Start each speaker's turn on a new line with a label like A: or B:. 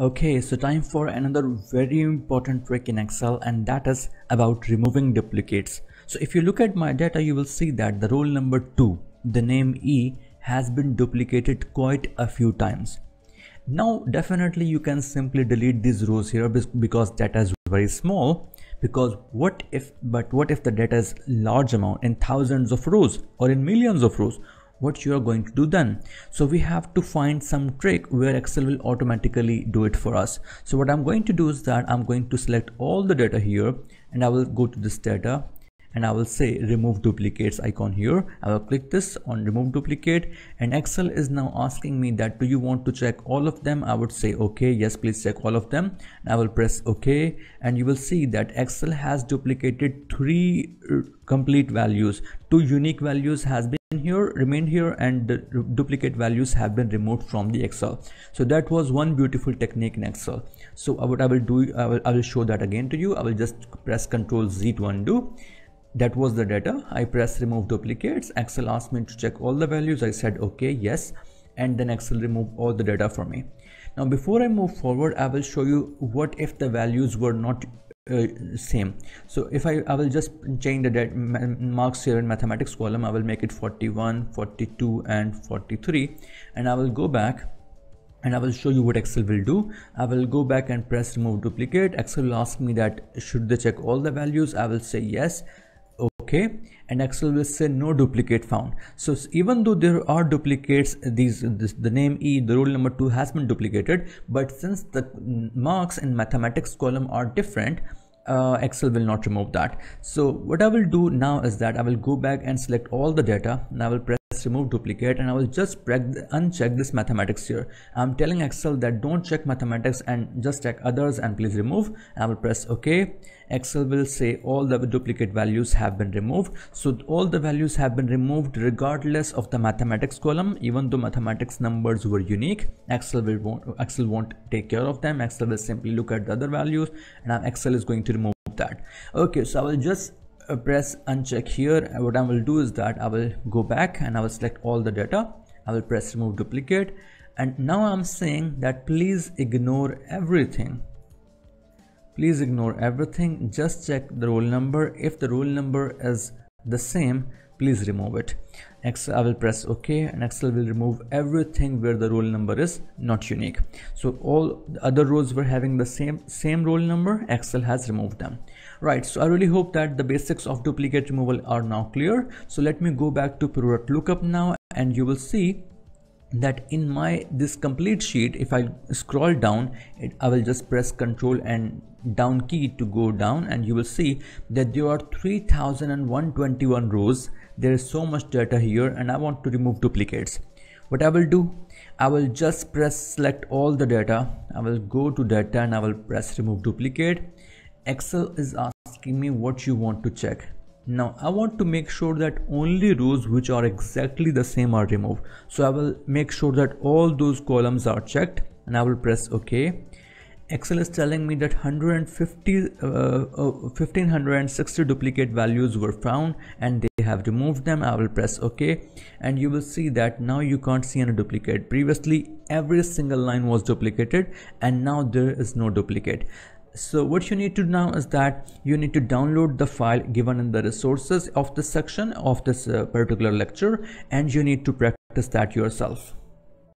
A: okay so time for another very important trick in excel and that is about removing duplicates so if you look at my data you will see that the role number 2 the name e has been duplicated quite a few times now definitely you can simply delete these rows here because data is very small because what if but what if the data is large amount in thousands of rows or in millions of rows what you are going to do then so we have to find some trick where excel will automatically do it for us so what i'm going to do is that i'm going to select all the data here and i will go to this data and I will say remove duplicates icon here. I will click this on remove duplicate and Excel is now asking me that do you want to check all of them? I would say okay, yes, please check all of them. And I will press okay and you will see that Excel has duplicated three uh, complete values. Two unique values has been here remained here and the duplicate values have been removed from the excel so that was one beautiful technique in excel so uh, what i will do I will, I will show that again to you i will just press ctrl z to undo that was the data i press remove duplicates excel asked me to check all the values i said okay yes and then excel remove all the data for me now before i move forward i will show you what if the values were not uh, same so if I, I will just change the marks here in mathematics column I will make it 41 42 and 43 and I will go back and I will show you what Excel will do I will go back and press remove duplicate Excel will ask me that should they check all the values I will say yes okay and excel will say no duplicate found so even though there are duplicates these this, the name e the rule number 2 has been duplicated but since the marks in mathematics column are different uh, excel will not remove that so what i will do now is that i will go back and select all the data and i will press let's remove duplicate and I will just uncheck this mathematics here. I'm telling Excel that don't check mathematics and just check others and please remove. I will press OK. Excel will say all the duplicate values have been removed. So all the values have been removed regardless of the mathematics column. Even though mathematics numbers were unique, Excel will won't, Excel won't take care of them. Excel will simply look at the other values and Excel is going to remove that. Okay, so I will just press uncheck here what I will do is that I will go back and I will select all the data I will press remove duplicate and now I'm saying that please ignore everything please ignore everything just check the roll number if the roll number is the same please remove it excel i will press ok and excel will remove everything where the roll number is not unique so all other rows were having the same same roll number excel has removed them right so i really hope that the basics of duplicate removal are now clear so let me go back to pirouette lookup now and you will see that in my this complete sheet if I scroll down it, I will just press Ctrl and down key to go down and you will see that there are 3121 rows there is so much data here and I want to remove duplicates what I will do I will just press select all the data I will go to data and I will press remove duplicate Excel is asking me what you want to check now I want to make sure that only rows which are exactly the same are removed. So I will make sure that all those columns are checked and I will press OK. Excel is telling me that 150, uh, uh, 1560 duplicate values were found and they have removed them. I will press OK and you will see that now you can't see any duplicate. Previously every single line was duplicated and now there is no duplicate so what you need to do now is that you need to download the file given in the resources of this section of this uh, particular lecture and you need to practice that yourself